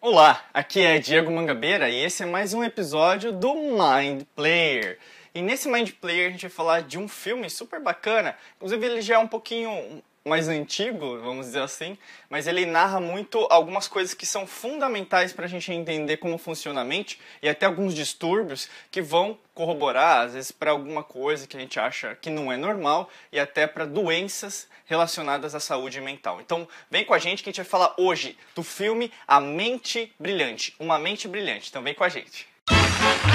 Olá, aqui é Diego Mangabeira e esse é mais um episódio do Mind Player. E nesse Mind Player a gente vai falar de um filme super bacana, inclusive ele já é um pouquinho mais antigo, vamos dizer assim, mas ele narra muito algumas coisas que são fundamentais para a gente entender como funciona a mente e até alguns distúrbios que vão corroborar, às vezes, para alguma coisa que a gente acha que não é normal e até para doenças relacionadas à saúde mental. Então, vem com a gente que a gente vai falar hoje do filme A Mente Brilhante, Uma Mente Brilhante. Então, vem com a gente. Música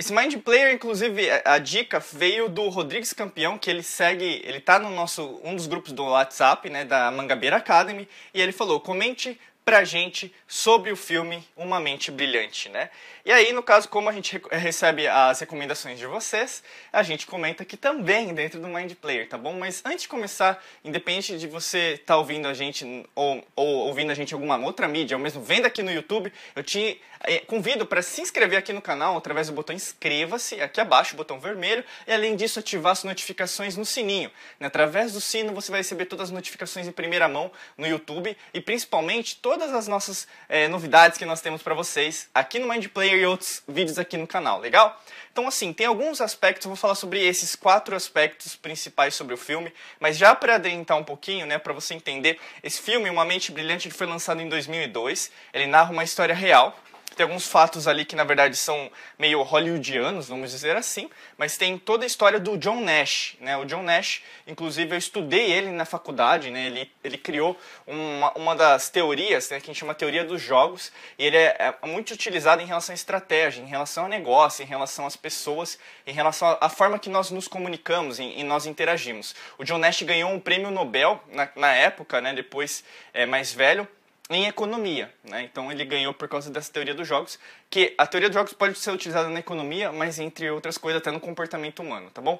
Esse Mind Player, inclusive, é, a dica veio do Rodrigues Campeão, que ele segue, ele tá no nosso, um dos grupos do WhatsApp, né, da Mangabeira Academy, e ele falou: comente pra gente sobre o filme Uma Mente Brilhante, né? E aí, no caso, como a gente recebe as recomendações de vocês, a gente comenta aqui também dentro do Mind Player, tá bom? Mas antes de começar, independente de você estar tá ouvindo a gente ou, ou, ouvindo a gente em alguma outra mídia, ou mesmo vendo aqui no YouTube, eu te eh, convido para se inscrever aqui no canal através do botão inscreva-se, aqui abaixo, o botão vermelho, e além disso, ativar as notificações no sininho. Né? Através do sino você vai receber todas as notificações em primeira mão no YouTube e principalmente todas todas as nossas é, novidades que nós temos para vocês aqui no Mind Player e outros vídeos aqui no canal, legal? Então, assim, tem alguns aspectos, vou falar sobre esses quatro aspectos principais sobre o filme, mas já para adentrar um pouquinho, né, para você entender, esse filme, Uma Mente Brilhante, ele foi lançado em 2002, ele narra uma história real tem alguns fatos ali que na verdade são meio hollywoodianos, vamos dizer assim, mas tem toda a história do John Nash, né? O John Nash, inclusive eu estudei ele na faculdade, né? Ele, ele criou uma, uma das teorias, né, que a gente chama teoria dos jogos, e ele é, é muito utilizado em relação à estratégia, em relação ao negócio, em relação às pessoas, em relação à forma que nós nos comunicamos e, e nós interagimos. O John Nash ganhou um prêmio Nobel na, na época, né? Depois é mais velho, em economia. Né? Então ele ganhou por causa dessa teoria dos jogos, que a teoria dos jogos pode ser utilizada na economia, mas entre outras coisas até no comportamento humano, tá bom?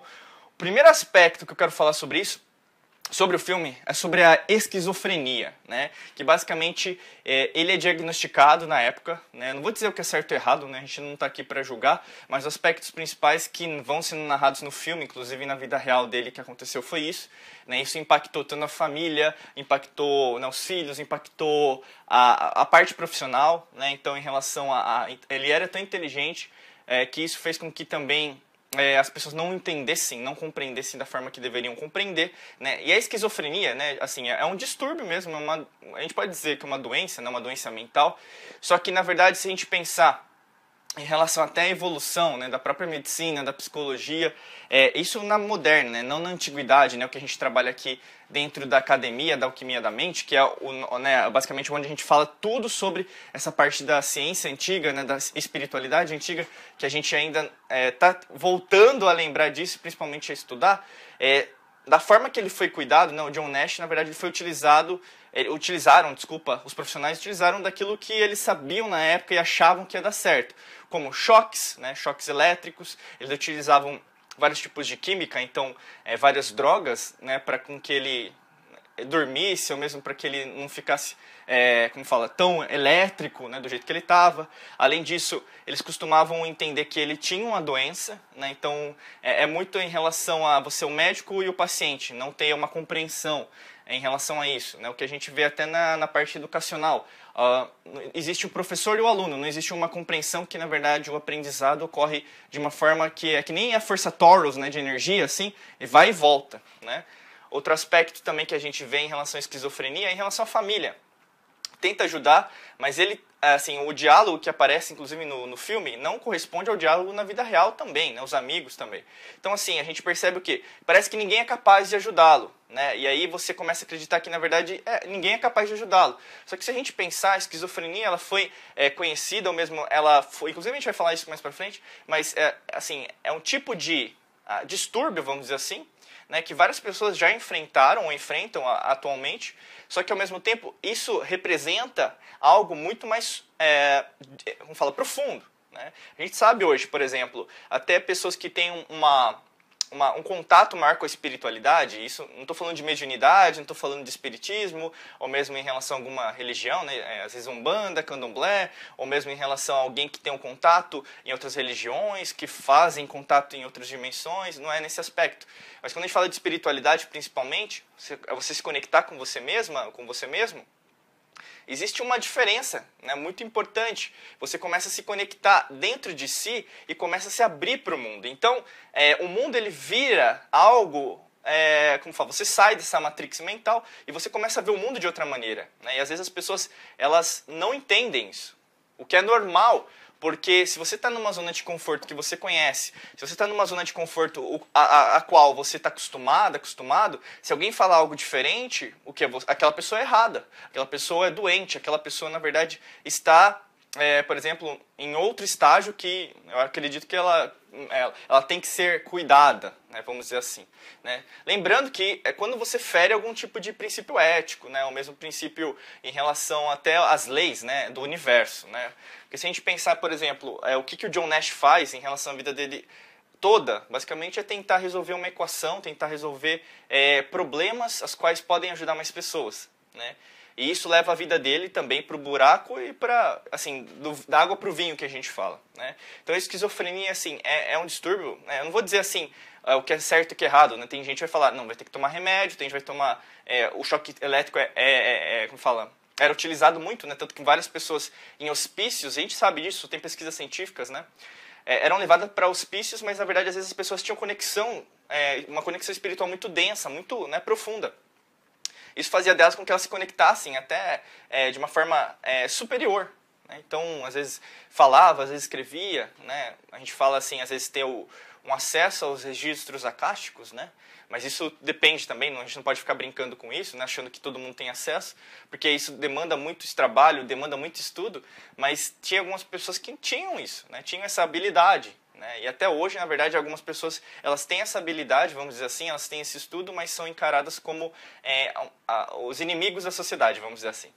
O primeiro aspecto que eu quero falar sobre isso sobre o filme é sobre a esquizofrenia, né? Que basicamente é, ele é diagnosticado na época, né? Não vou dizer o que é certo e errado, né? A gente não está aqui para julgar, mas os aspectos principais que vão sendo narrados no filme, inclusive na vida real dele que aconteceu foi isso, né? Isso impactou tanto a família, impactou né, os filhos, impactou a, a parte profissional, né? Então em relação a, a ele era tão inteligente é, que isso fez com que também é, as pessoas não entendessem, não compreendessem da forma que deveriam compreender, né? E a esquizofrenia, né? Assim, é, é um distúrbio mesmo, é uma, a gente pode dizer que é uma doença, né? Uma doença mental. Só que na verdade, se a gente pensar em relação até à evolução né, da própria medicina, da psicologia, é, isso na moderna, né, não na antiguidade, né, o que a gente trabalha aqui dentro da academia da alquimia da mente, que é o, né, basicamente onde a gente fala tudo sobre essa parte da ciência antiga, né, da espiritualidade antiga, que a gente ainda está é, tá voltando a lembrar disso, principalmente a estudar. É, da forma que ele foi cuidado, não, o John Nash, na verdade, ele foi utilizado, ele, eh, utilizaram, desculpa, os profissionais utilizaram daquilo que eles sabiam na época e achavam que ia dar certo, como choques, né, choques elétricos, eles utilizavam vários tipos de química, então é, várias drogas, né, para com que ele dormisse, ou mesmo para que ele não ficasse, é, como fala, tão elétrico né, do jeito que ele estava. Além disso, eles costumavam entender que ele tinha uma doença, né, então é, é, muito em relação a você, o médico e o paciente, não ter uma compreensão em relação a isso. Né, o que a gente vê até na, na parte educacional. Uh, existe o professor e o aluno, não existe uma compreensão que, na verdade, o aprendizado ocorre de uma forma que é que nem a força Taurus né, de energia, assim, e vai e volta. Né? Outro aspecto também que a gente vê em relação à esquizofrenia é em relação à família. Tenta ajudar, mas ele, assim, o diálogo que aparece, inclusive, no, no filme, não corresponde ao diálogo na vida real também, né? Os amigos também. Então, assim, a gente percebe o quê? Parece que ninguém é capaz de ajudá-lo, né? E aí você começa a acreditar que, na verdade, é, ninguém é capaz de ajudá-lo. Só que se a gente pensar, a esquizofrenia, ela foi é, conhecida, ou mesmo ela foi... Inclusive, a gente vai falar isso mais pra frente, mas, é, assim, é um tipo de ah, distúrbio, vamos dizer assim, né, que várias pessoas já enfrentaram ou enfrentam atualmente, só que ao mesmo tempo isso representa algo muito mais, é, como fala, profundo. Né? A gente sabe hoje, por exemplo, até pessoas que têm uma uma, um contato maior com a espiritualidade, isso não estou falando de mediunidade, não estou falando de espiritismo, ou mesmo em relação a alguma religião, né, é, às vezes umbanda, candomblé, ou mesmo em relação a alguém que tem um contato em outras religiões, que fazem contato em outras dimensões, não é nesse aspecto. Mas quando a gente fala de espiritualidade, principalmente, você, é você se conectar com você mesma, com você mesmo, existe uma diferença né, muito importante. Você começa a se conectar dentro de si e começa a se abrir para o mundo. Então, é, o mundo ele vira algo é, como fala, você sai dessa matrix mental e você começa a ver o mundo de outra maneira. Né? E às vezes as pessoas elas não entendem isso, o que é normal, porque se você está numa zona de conforto que você conhece, se você está numa zona de conforto a, a, a qual você está acostumado, acostumado, se alguém falar algo diferente, o que é você, aquela pessoa é errada, aquela pessoa é doente, aquela pessoa na verdade está é, por exemplo, em outro estágio que eu acredito que ela, ela, é, ela tem que ser cuidada, né, vamos dizer assim. Né? Lembrando que é quando você fere algum tipo de princípio ético, né, o mesmo princípio em relação até às leis né, do universo. Né? Porque se a gente pensar, por exemplo, é, o que, que o John Nash faz em relação à vida dele toda, basicamente, é tentar resolver uma equação, tentar resolver é, problemas as quais podem ajudar mais pessoas. Né? E isso leva a vida dele também para o buraco e para, assim, do, da água para o vinho que a gente fala, né? Então a esquizofrenia, assim, é, é um distúrbio, né? eu não vou dizer assim, é, o que é certo e o que é errado, né? Tem gente que vai falar, não, vai ter que tomar remédio, tem gente que vai tomar, é, o choque elétrico é, é, é, é como fala, era utilizado muito, né? Tanto que várias pessoas em hospícios, a gente sabe disso, tem pesquisas científicas, né? É, eram levadas para hospícios, mas na verdade às vezes as pessoas tinham conexão, uma conexão espiritual muito densa, muito né, profunda. Isso fazia delas com que elas se conectassem até é, de uma forma é, superior. Né? Então, às vezes falava, às vezes escrevia. Né? A gente fala assim, às vezes ter o, um acesso aos registros acásticos, né? Mas isso depende também, a gente não pode ficar brincando com isso, né? achando que todo mundo tem acesso, porque isso demanda muito trabalho, demanda muito estudo, mas tinha algumas pessoas que tinham isso, né? tinham essa habilidade, né? E até hoje, na verdade, algumas pessoas elas têm essa habilidade, vamos dizer assim, elas têm esse estudo, mas são encaradas como é, a, a, os inimigos da sociedade, vamos dizer assim.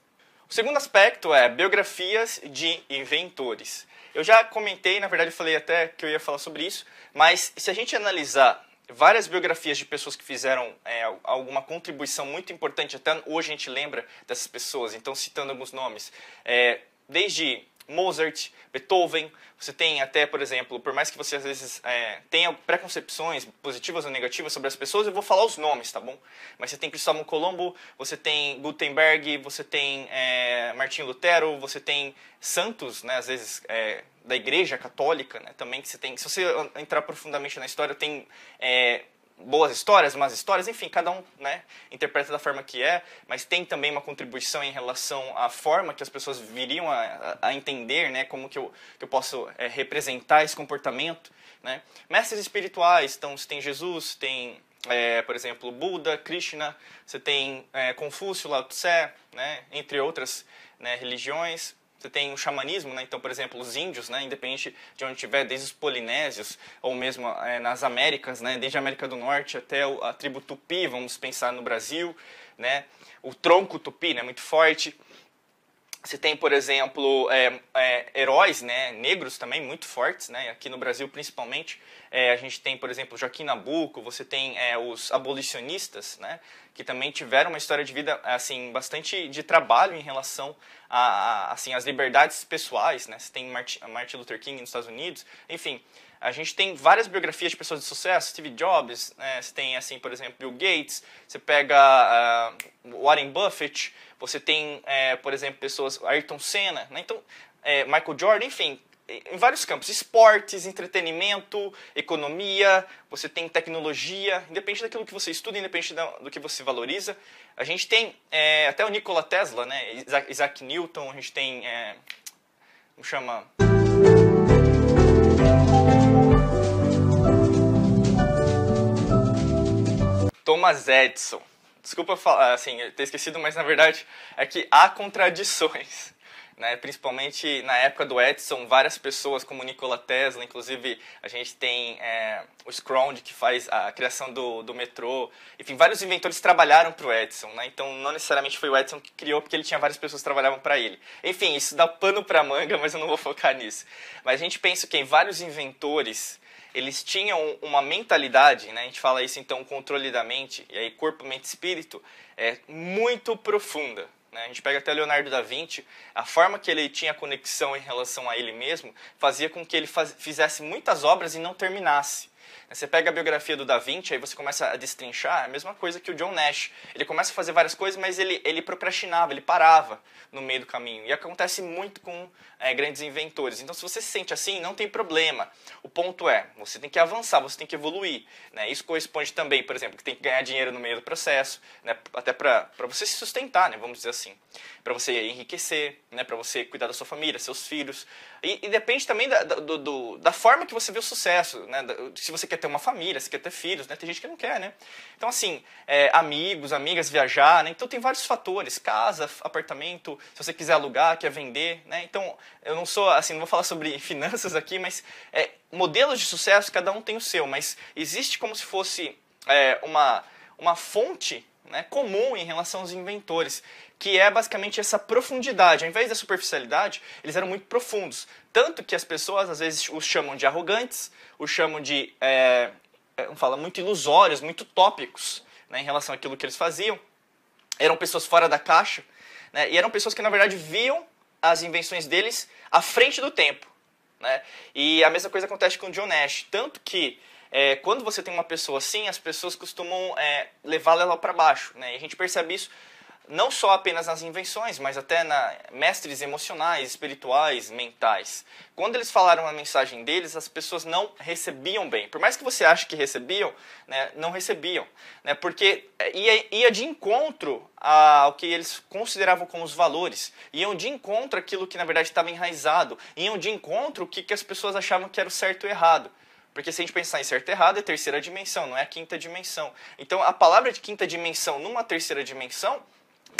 O segundo aspecto é biografias de inventores. Eu já comentei, na verdade, eu falei até que eu ia falar sobre isso, mas se a gente analisar várias biografias de pessoas que fizeram é, alguma contribuição muito importante, até hoje a gente lembra dessas pessoas, então citando alguns nomes, é, desde Mozart, Beethoven, você tem até, por exemplo, por mais que você às vezes é, tenha preconcepções positivas ou negativas sobre as pessoas, eu vou falar os nomes, tá bom? Mas você tem Cristóvão Colombo, você tem Gutenberg, você tem é, Martinho Lutero, você tem santos, né, às vezes é, da Igreja Católica, né, também que você tem. Se você entrar profundamente na história, tem é, boas histórias, más histórias, enfim, cada um né, interpreta da forma que é, mas tem também uma contribuição em relação à forma que as pessoas viriam a, a entender, né, como que eu, que eu posso é, representar esse comportamento. Né? Mestres espirituais, então você tem Jesus, tem, é, por exemplo, Buda, Krishna, você tem é, Confúcio, Lao Tse, né, entre outras né, religiões. Você tem o xamanismo, né? então, por exemplo, os índios, né? independente de onde estiver, desde os polinésios, ou mesmo é, nas Américas, né? desde a América do Norte até a tribo tupi, vamos pensar no Brasil, né? o tronco tupi, né? muito forte. Você tem, por exemplo, é, é, heróis né, negros também muito fortes, né, aqui no Brasil principalmente. É, a gente tem, por exemplo, Joaquim Nabuco, você tem é, os abolicionistas, né, que também tiveram uma história de vida assim bastante de trabalho em relação a, a assim, às liberdades pessoais. Né, você tem Martin, Martin Luther King nos Estados Unidos, enfim. A gente tem várias biografias de pessoas de sucesso, Steve Jobs, né, você tem, assim, por exemplo, Bill Gates, você pega uh, Warren Buffett, você tem, é, por exemplo, pessoas, Ayrton Senna, né? então, é, Michael Jordan, enfim, em vários campos, esportes, entretenimento, economia, você tem tecnologia, independente daquilo que você estuda, independente do que você valoriza. A gente tem é, até o Nikola Tesla, né? Isaac, Newton, a gente tem, é, como chama... Thomas Edison. Desculpa falar, ah, assim, ter esquecido, mas na verdade é que há contradições. Né? Principalmente na época do Edison, várias pessoas, como Nikola Tesla, inclusive a gente tem é, o Scrooge, que faz a criação do, do metrô. Enfim, vários inventores trabalharam para o Edison, né? Então não necessariamente foi o Edison que criou, porque ele tinha várias pessoas que trabalhavam para ele. Enfim, isso dá pano para manga, mas eu não vou focar nisso. Mas a gente pensa que em vários inventores eles tinham uma mentalidade, né? a gente fala isso então, controle da mente, e aí corpo, mente e espírito, é muito profunda. Né? A gente pega até Leonardo da Vinci, a forma que ele tinha conexão em relação a ele mesmo fazia com que ele faz, fizesse muitas obras e não terminasse. Você pega a biografia do Da Vinci, aí você começa a destrinchar, é a mesma coisa que o John Nash. Ele começa a fazer várias coisas, mas ele, ele procrastinava, ele parava no meio do caminho. E acontece muito com é, grandes inventores. Então, se você se sente assim, não tem problema. O ponto é, você tem que avançar, você tem que evoluir. Né? Isso corresponde também, por exemplo, que tem que ganhar dinheiro no meio do processo, né? até para você se sustentar, né? vamos dizer assim. Para você enriquecer, né? para você cuidar da sua família, seus filhos. E, e depende também da, da, do, da forma que você vê o sucesso. Né? se você você quer ter uma família, você quer ter filhos, né? Tem gente que não quer, né? Então, assim, é, amigos, amigas, viajar, né? Então tem vários fatores, casa, apartamento, se você quiser alugar, quer vender, né? Então, eu não sou, assim, não vou falar sobre finanças aqui, mas é, modelos de sucesso, cada um tem o seu, mas existe como se fosse é, uma, uma fonte né, comum em relação aos inventores, que é basicamente essa profundidade. Ao invés da superficialidade, eles eram muito profundos. Tanto que as pessoas às vezes os chamam de arrogantes, os chamam de. É, é fala muito ilusórios, muito tópicos né, em relação àquilo que eles faziam. Eram pessoas fora da caixa. Né, e eram pessoas que, na verdade, viam as invenções deles à frente do tempo. Né? E a mesma coisa acontece com o John Nash. Tanto que, é, quando você tem uma pessoa assim, as pessoas costumam é, levá-la para baixo. Né? E a gente percebe isso não só apenas nas invenções, mas até na mestres emocionais, espirituais, mentais. Quando eles falaram a mensagem deles, as pessoas não recebiam bem. Por mais que você ache que recebiam, né, não recebiam. Né, porque eh, ia, ia de encontro ao que eles consideravam como os valores. Iam de encontro aquilo que na verdade estava enraizado. Iam de encontro o que, que as pessoas achavam que era o certo e o errado. Porque se a gente pensar em certo e errado, é terceira dimensão, não é a quinta dimensão. Então a palavra de quinta dimensão numa terceira dimensão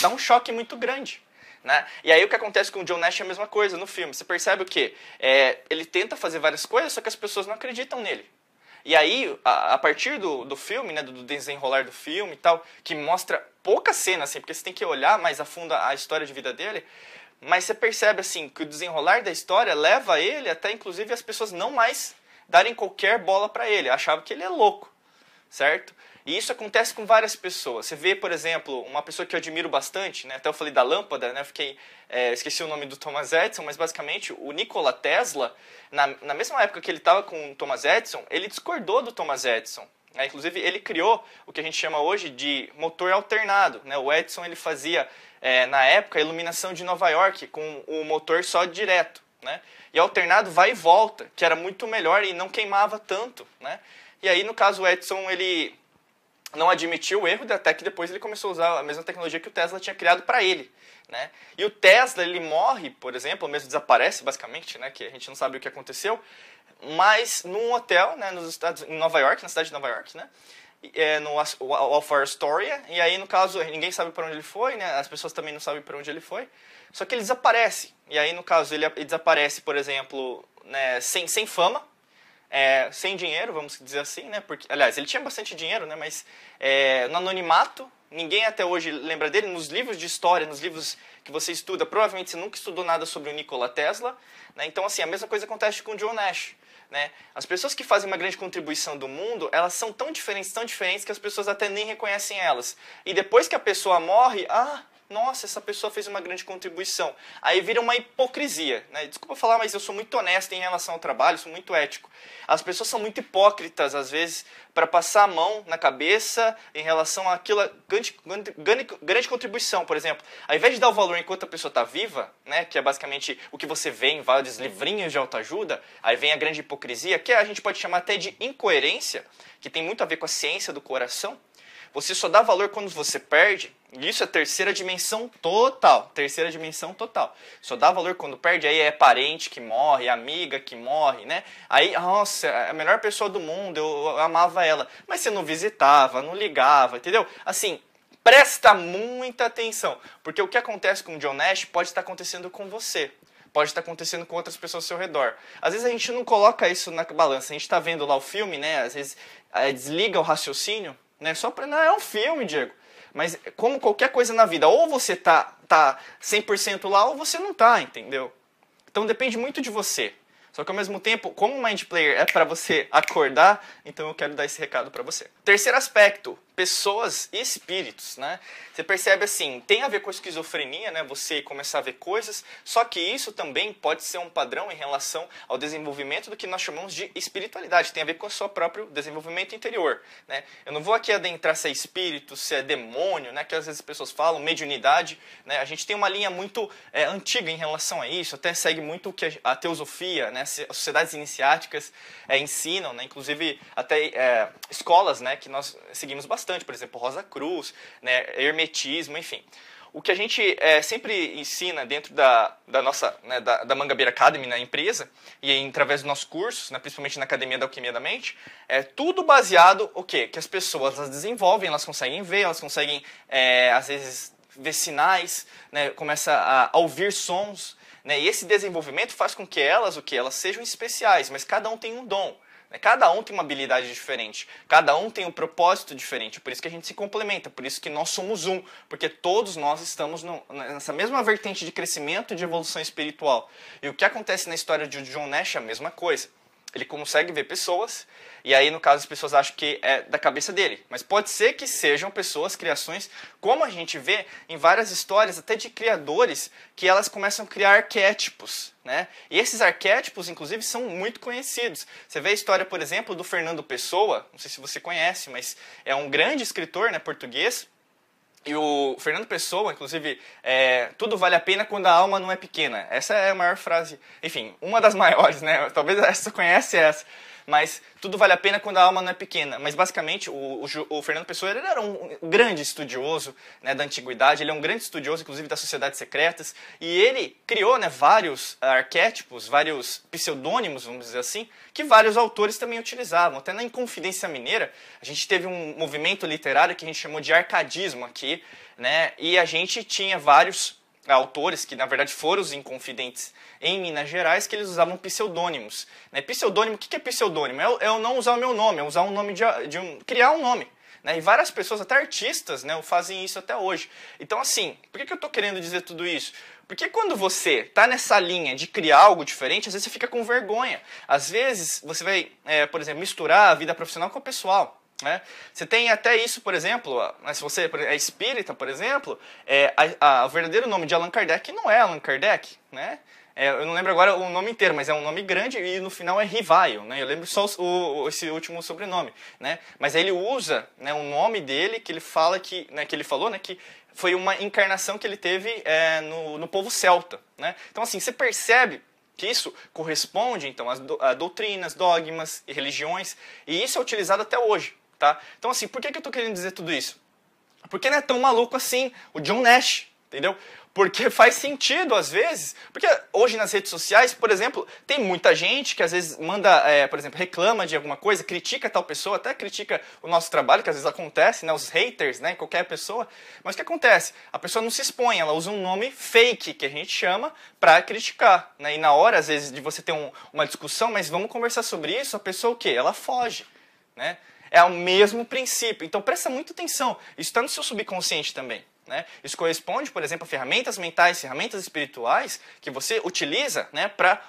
dá um choque muito grande. Né? E aí o que acontece com o John Nash é a mesma coisa no filme. Você percebe o quê? É, ele tenta fazer várias coisas, só que as pessoas não acreditam nele. E aí, a, a partir do, do filme, né, do desenrolar do filme e tal, que mostra pouca cena, assim, porque você tem que olhar mais a fundo a história de vida dele, mas você percebe, assim, que o desenrolar da história leva ele até, inclusive, as pessoas não mais darem qualquer bola para ele, achavam que ele é louco, certo? E isso acontece com várias pessoas. Você vê, por exemplo, uma pessoa que eu admiro bastante, né? até eu falei da lâmpada, né? fiquei, é, esqueci o nome do Thomas Edison, mas basicamente o Nikola Tesla, na, na mesma época que ele estava com o Thomas Edison, ele discordou do Thomas Edison. Né? Inclusive, ele criou o que a gente chama hoje de motor alternado. Né? O Edison ele fazia, é, na época, a iluminação de Nova York com o motor só direto. Né? E alternado vai e volta, que era muito melhor e não queimava tanto. Né? E aí, no caso, o Edison ele não admitiu o erro, até que depois ele começou a usar a mesma tecnologia que o Tesla tinha criado para ele. Né? E o Tesla ele morre, por exemplo, mesmo desaparece basicamente, né? que a gente não sabe o que aconteceu, mas num hotel né? Nos Estados, em Nova York, na cidade de Nova York, né? É, no Alfar Astoria, e aí no caso ninguém sabe para onde ele foi, né? as pessoas também não sabem para onde ele foi, só que ele desaparece. E aí no caso ele, ele desaparece, por exemplo, né? sem, sem fama, é, sem dinheiro, vamos dizer assim, né? Porque, aliás, ele tinha bastante dinheiro, né? Mas é, no anonimato, ninguém até hoje lembra dele. Nos livros de história, nos livros que você estuda, provavelmente você nunca estudou nada sobre o Nikola Tesla. Né? Então, assim, a mesma coisa acontece com o John Nash. Né? As pessoas que fazem uma grande contribuição do mundo, elas são tão diferentes, tão diferentes que as pessoas até nem reconhecem elas. E depois que a pessoa morre, ah, nossa, essa pessoa fez uma grande contribuição. Aí vira uma hipocrisia. Né? Desculpa falar, mas eu sou muito honesto em relação ao trabalho, sou muito ético. As pessoas são muito hipócritas, às vezes, para passar a mão na cabeça em relação àquela grande, grande, grande contribuição, por exemplo. Ao invés de dar o valor enquanto a pessoa está viva, né, que é basicamente o que você vê em vários livrinhos de autoajuda, aí vem a grande hipocrisia, que a gente pode chamar até de incoerência, que tem muito a ver com a ciência do coração você só dá valor quando você perde. Isso é terceira dimensão total. Terceira dimensão total. Só dá valor quando perde. Aí é parente que morre, amiga que morre, né? Aí, nossa, é a melhor pessoa do mundo, eu, eu amava ela. Mas você não visitava, não ligava, entendeu? Assim, presta muita atenção. Porque o que acontece com o John Nash pode estar acontecendo com você pode estar acontecendo com outras pessoas ao seu redor. Às vezes a gente não coloca isso na balança, a gente está vendo lá o filme, né? Às vezes é, desliga o raciocínio né? Só pra, não, é um filme, Diego. Mas como qualquer coisa na vida, ou você tá, tá 100% lá ou você não tá, entendeu? Então depende muito de você. Só que ao mesmo tempo, como o Mind Player é para você acordar, então eu quero dar esse recado para você. Terceiro aspecto, pessoas e espíritos, né? Você percebe assim, tem a ver com a esquizofrenia, né? Você começar a ver coisas, só que isso também pode ser um padrão em relação ao desenvolvimento do que nós chamamos de espiritualidade, tem a ver com o seu próprio desenvolvimento interior, né? Eu não vou aqui adentrar se é espírito, se é demônio, né? Que às vezes as pessoas falam, mediunidade, né? A gente tem uma linha muito é, antiga em relação a isso, até segue muito o que a teosofia, né? As sociedades iniciáticas é, ensinam, né? Inclusive até é, escolas, né? Que nós seguimos bastante bastante, por exemplo, Rosa Cruz, né, hermetismo, enfim. O que a gente é, sempre ensina dentro da, da nossa, né, da, da Mangabeira Academy, na empresa, e aí, através dos nossos cursos, né, principalmente na Academia da Alquimia da Mente, é tudo baseado o quê? Que as pessoas as desenvolvem, elas conseguem ver, elas conseguem, é, às vezes, ver sinais, né, começa a, a ouvir sons, né, e esse desenvolvimento faz com que elas, o que? Elas sejam especiais, mas cada um tem um dom. Né? Cada um tem uma habilidade diferente, cada um tem um propósito diferente, por isso que a gente se complementa, por isso que nós somos um, porque todos nós estamos no, nessa mesma vertente de crescimento e de evolução espiritual. E o que acontece na história de John Nash é a mesma coisa ele consegue ver pessoas, e aí no caso as pessoas acham que é da cabeça dele. Mas pode ser que sejam pessoas, criações, como a gente vê em várias histórias, até de criadores, que elas começam a criar arquétipos. Né? E esses arquétipos, inclusive, são muito conhecidos. Você vê a história, por exemplo, do Fernando Pessoa, não sei se você conhece, mas é um grande escritor né, português e o Fernando Pessoa, inclusive, é, tudo vale a pena quando a alma não é pequena. Essa é a maior frase, enfim, uma das maiores, né? Talvez essa você conhece essa mas tudo vale a pena quando a alma não é pequena. Mas basicamente, o, o, o Fernando Pessoa ele era um grande estudioso né, da antiguidade, ele é um grande estudioso, inclusive, das sociedades secretas, e ele criou né, vários arquétipos, vários pseudônimos, vamos dizer assim, que vários autores também utilizavam. Até na Inconfidência Mineira, a gente teve um movimento literário que a gente chamou de arcadismo aqui, né, e a gente tinha vários autores que na verdade foram os inconfidentes em Minas Gerais que eles usavam pseudônimos. Né? Pseudônimo, o que é pseudônimo? É, é eu, não usar o meu nome, é usar um nome de, de um, criar um nome. Né? E várias pessoas, até artistas, né, fazem isso até hoje. Então, assim, por que, que eu estou querendo dizer tudo isso? Porque quando você está nessa linha de criar algo diferente, às vezes você fica com vergonha. Às vezes você vai, é, por exemplo, misturar a vida profissional com a pessoal. Né? Você tem até isso, por exemplo, né, se você é espírita, por exemplo, é, a, a, o verdadeiro nome de Allan Kardec não é Allan Kardec, né? É, eu não lembro agora o nome inteiro, mas é um nome grande e no final é Rivaio, né? Eu lembro só o, o, esse último sobrenome, né? Mas ele usa né, o nome dele que ele fala que, né, que ele falou, né? Que foi uma encarnação que ele teve é, no, no povo celta, né? Então assim, você percebe que isso corresponde então às do, a doutrinas, dogmas e religiões e isso é utilizado até hoje, tá? Então, assim, por que, que eu estou querendo dizer tudo isso? Porque não é tão maluco assim o John Nash, entendeu? Porque faz sentido às vezes. Porque hoje nas redes sociais, por exemplo, tem muita gente que às vezes manda, é, por exemplo, reclama de alguma coisa, critica tal pessoa, até critica o nosso trabalho, que às vezes acontece, né? Os haters, né? Qualquer pessoa. Mas o que acontece? A pessoa não se expõe, ela usa um nome fake, que a gente chama, para criticar. Né? E na hora, às vezes, de você ter um, uma discussão, mas vamos conversar sobre isso, a pessoa o quê? Ela foge, né? É o mesmo princípio. Então presta muita atenção. Isso está no seu subconsciente também. Né? Isso corresponde, por exemplo, a ferramentas mentais, ferramentas espirituais que você utiliza né, para,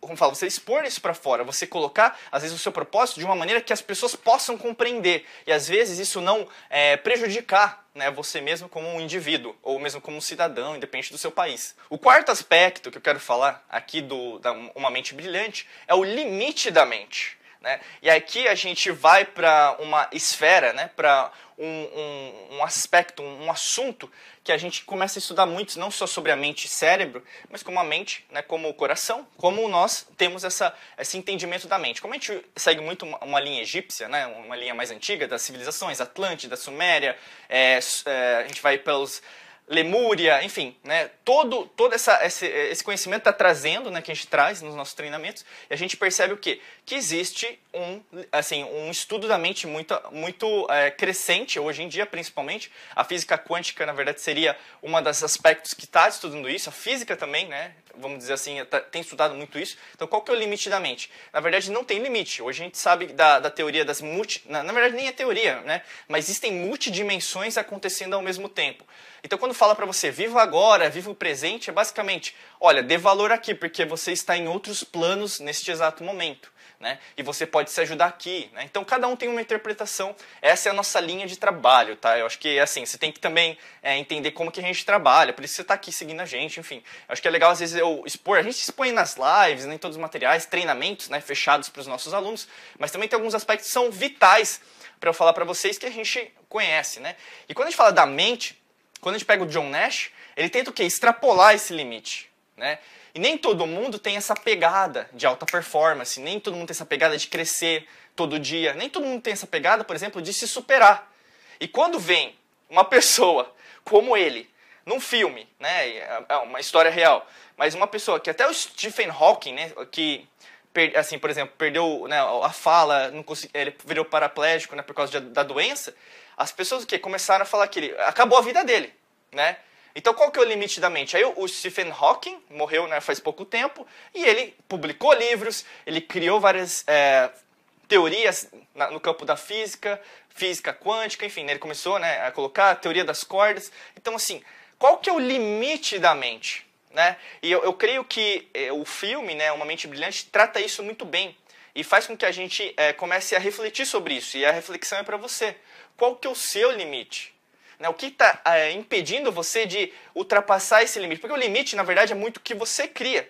como fala, você expor isso para fora, você colocar, às vezes, o seu propósito de uma maneira que as pessoas possam compreender e, às vezes, isso não é, prejudicar né, você mesmo como um indivíduo ou mesmo como um cidadão, independente do seu país. O quarto aspecto que eu quero falar aqui do da Uma Mente Brilhante é o limite da mente. Né? E aqui a gente vai para uma esfera, né? para um, um, um, aspecto, um, um, assunto que a gente começa a estudar muito, não só sobre a mente e cérebro, mas como a mente, né? como o coração, como nós temos essa, esse entendimento da mente. Como a gente segue muito uma, uma linha egípcia, né? uma linha mais antiga das civilizações, Atlântida, Suméria, é, é, a gente vai pelos Lemúria, enfim, né? Todo, todo essa, esse, esse conhecimento está trazendo, né? Que a gente traz nos nossos treinamentos e a gente percebe o quê? Que existe um, assim, um estudo da mente muito, muito é, crescente hoje em dia, principalmente. A física quântica, na verdade, seria um dos aspectos que está estudando isso. A física também, né? Vamos dizer assim, tá, tem estudado muito isso. Então, qual que é o limite da mente? Na verdade, não tem limite. Hoje a gente sabe da, da teoria das multi... Na, na verdade, nem é teoria, né? Mas existem multidimensões acontecendo ao mesmo tempo. Então, quando fala para você, viva agora, viva o presente, é basicamente, olha, dê valor aqui, porque você está em outros planos neste exato momento. Né? E você pode se ajudar aqui. Né? Então cada um tem uma interpretação. Essa é a nossa linha de trabalho, tá? Eu acho que assim você tem que também é, entender como que a gente trabalha. Por isso você está aqui seguindo a gente, enfim. Eu acho que é legal às vezes eu expor. A gente expõe nas lives, né, em todos os materiais, treinamentos, né, fechados para os nossos alunos. Mas também tem alguns aspectos que são vitais para eu falar para vocês que a gente conhece, né? E quando a gente fala da mente quando a gente pega o John Nash, ele tenta o quê? Extrapolar esse limite, né? E nem todo mundo tem essa pegada de alta performance, nem todo mundo tem essa pegada de crescer todo dia, nem todo mundo tem essa pegada, por exemplo, de se superar. E quando vem uma pessoa como ele, num filme, né, é, é uma história real, mas uma pessoa que até o Stephen Hawking, né, que assim, por exemplo, perdeu né, a fala, não consegui, ele virou paraplégico né, por causa da doença, as pessoas o quê? Começaram a falar que ele acabou a vida dele, né? Então qual que é o limite da mente? Aí o Stephen Hawking morreu né, faz pouco tempo e ele publicou livros, ele criou várias é, teorias na, no campo da física, física quântica, enfim, né, ele começou né, a colocar a teoria das cordas. Então assim, qual que é o limite da mente? Né? E eu, eu creio que é, o filme, né, Uma Mente Brilhante, trata isso muito bem e faz com que a gente é, comece a refletir sobre isso. E a reflexão é para você. Qual que é o seu limite? Né? O que está é, impedindo você de ultrapassar esse limite? Porque o limite, na verdade, é muito o que você cria.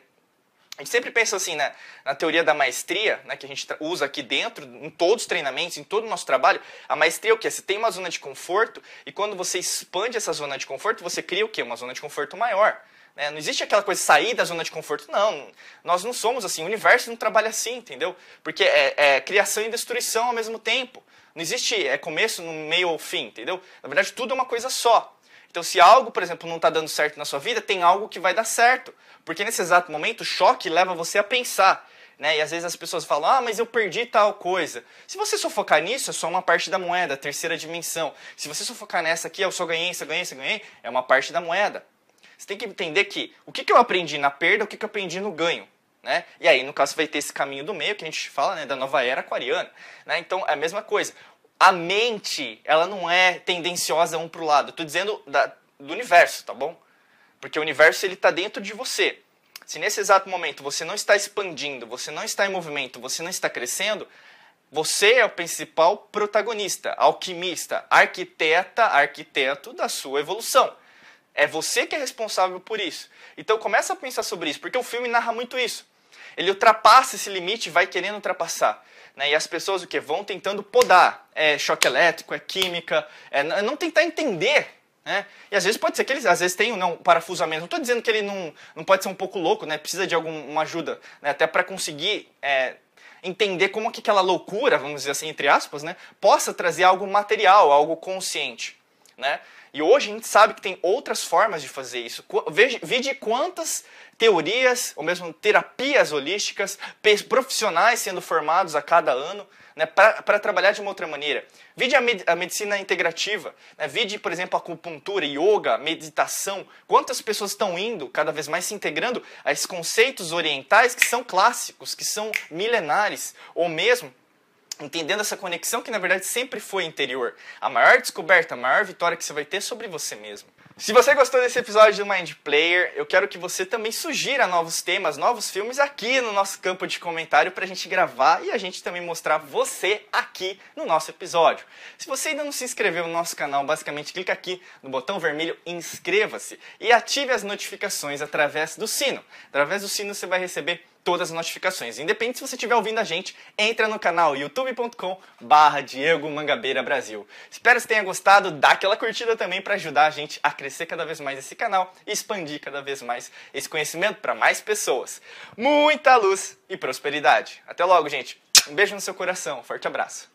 A gente sempre pensa assim, né? na teoria da maestria, né? que a gente usa aqui dentro, em todos os treinamentos, em todo o nosso trabalho. A maestria é o quê? Você tem uma zona de conforto e quando você expande essa zona de conforto, você cria o quê? Uma zona de conforto maior. Né? Não existe aquela coisa de sair da zona de conforto, não. Nós não somos assim. O universo não trabalha assim, entendeu? Porque é, é criação e destruição ao mesmo tempo. Não existe é começo, no meio ou fim, entendeu? Na verdade, tudo é uma coisa só. Então, se algo, por exemplo, não está dando certo na sua vida, tem algo que vai dar certo. Porque nesse exato momento, o choque leva você a pensar. Né? E às vezes as pessoas falam, ah, mas eu perdi tal coisa. Se você só focar nisso, é só uma parte da moeda, terceira dimensão. Se você só focar nessa aqui, eu só ganhei, só ganhei, só ganhei, é uma parte da moeda. Você tem que entender que o que, que eu aprendi na perda, o que, que eu aprendi no ganho. Né? E aí, no caso, vai ter esse caminho do meio que a gente fala né, da nova era aquariana. Né? Então, é a mesma coisa. A mente, ela não é tendenciosa um para o lado. Estou dizendo da, do universo, tá bom? Porque o universo ele está dentro de você. Se nesse exato momento você não está expandindo, você não está em movimento, você não está crescendo, você é o principal protagonista, alquimista, arquiteta, arquiteto da sua evolução. É você que é responsável por isso. Então começa a pensar sobre isso, porque o filme narra muito isso. Ele ultrapassa esse limite, e vai querendo ultrapassar. Né? E as pessoas o que vão tentando podar. É choque elétrico, é química, é, é não tentar entender né? e às vezes pode ser que eles, às vezes tem não, um parafusamento. Não estou dizendo que ele não, não pode ser um pouco louco, né? Precisa de alguma ajuda, né? Até para conseguir é, entender como que aquela loucura, vamos dizer assim, entre aspas, né? Possa trazer algo material, algo consciente, né? E hoje a gente sabe que tem outras formas de fazer isso. Vide quantas teorias, ou mesmo terapias holísticas, profissionais sendo formados a cada ano né, para trabalhar de uma outra maneira. Vide a, med a medicina integrativa, né, vide, por exemplo, a acupuntura, yoga, meditação. Quantas pessoas estão indo, cada vez mais se integrando a esses conceitos orientais que são clássicos, que são milenares, ou mesmo entendendo essa conexão que na verdade sempre foi interior. A maior descoberta, a maior vitória que você vai ter é sobre você mesmo. Se você gostou desse episódio do Mind Player, eu quero que você também sugira novos temas, novos filmes aqui no nosso campo de comentário para a gente gravar e a gente também mostrar você aqui no nosso episódio. Se você ainda não se inscreveu no nosso canal, basicamente clica aqui no botão vermelho inscreva-se e ative as notificações através do sino. Através do sino você vai receber todas as notificações. Independente se você estiver ouvindo a gente, entra no canal youtube.com barra Diego Mangabeira Brasil. Espero que tenha gostado, dá aquela curtida também para ajudar a gente a crescer cada vez mais esse canal e expandir cada vez mais esse conhecimento para mais pessoas. Muita luz e prosperidade. Até logo, gente. Um beijo no seu coração, forte abraço.